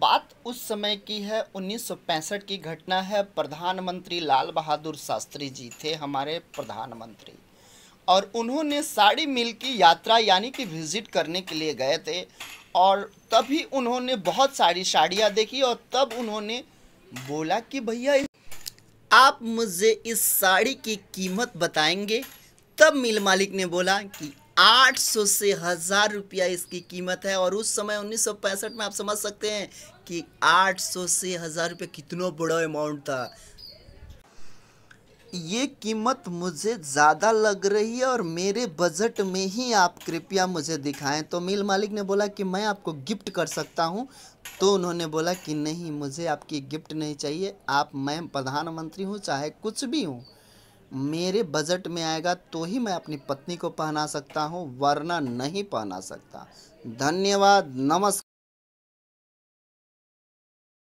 बात उस समय की है 1965 की घटना है प्रधानमंत्री लाल बहादुर शास्त्री जी थे हमारे प्रधानमंत्री और उन्होंने साड़ी मिल की यात्रा यानी कि विजिट करने के लिए गए थे और तभी उन्होंने बहुत सारी साड़ियाँ देखी और तब उन्होंने बोला कि भैया आप मुझे इस साड़ी की कीमत बताएंगे तब मिल मालिक ने बोला कि 800 से हज़ार रुपया इसकी कीमत है और उस समय उन्नीस में आप समझ सकते हैं कि 800 से हज़ार रुपये कितना बड़ा अमाउंट था ये कीमत मुझे ज़्यादा लग रही है और मेरे बजट में ही आप कृपया मुझे दिखाएं तो मिल मालिक ने बोला कि मैं आपको गिफ्ट कर सकता हूं तो उन्होंने बोला कि नहीं मुझे आपकी गिफ्ट नहीं चाहिए आप मैं प्रधानमंत्री हूं चाहे कुछ भी हूं मेरे बजट में आएगा तो ही मैं अपनी पत्नी को पहना सकता हूँ वरना नहीं पहना सकता धन्यवाद नमस्कार